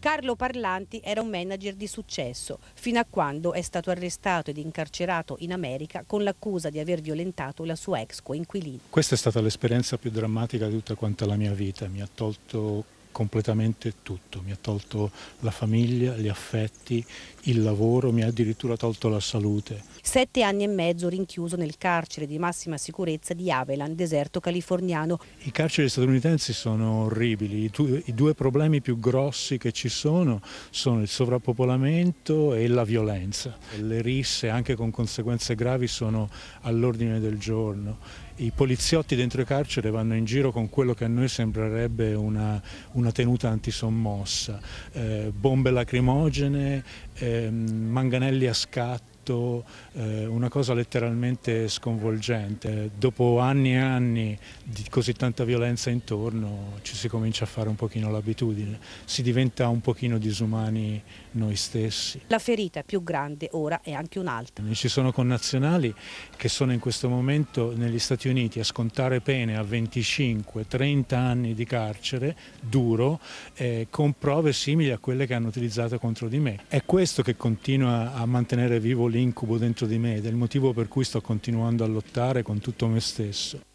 Carlo Parlanti era un manager di successo, fino a quando è stato arrestato ed incarcerato in America con l'accusa di aver violentato la sua ex coinquilina. Questa è stata l'esperienza più drammatica di tutta quanta la mia vita, mi ha tolto completamente tutto, mi ha tolto la famiglia, gli affetti, il lavoro, mi ha addirittura tolto la salute sette anni e mezzo rinchiuso nel carcere di massima sicurezza di Avelan, deserto californiano. I carceri statunitensi sono orribili, I, tu, i due problemi più grossi che ci sono sono il sovrappopolamento e la violenza. Le risse anche con conseguenze gravi sono all'ordine del giorno i poliziotti dentro i carcere vanno in giro con quello che a noi sembrerebbe una, una tenuta antisommossa, eh, bombe lacrimogene, eh, manganelli a scatto fatto eh, una cosa letteralmente sconvolgente. Dopo anni e anni di così tanta violenza intorno ci si comincia a fare un pochino l'abitudine, si diventa un pochino disumani noi stessi. La ferita più grande ora è anche un'altra. Ci sono connazionali che sono in questo momento negli Stati Uniti a scontare pene a 25-30 anni di carcere duro eh, con prove simili a quelle che hanno utilizzato contro di me. È questo che continua a mantenere vivo l'incubo dentro di me ed è il motivo per cui sto continuando a lottare con tutto me stesso.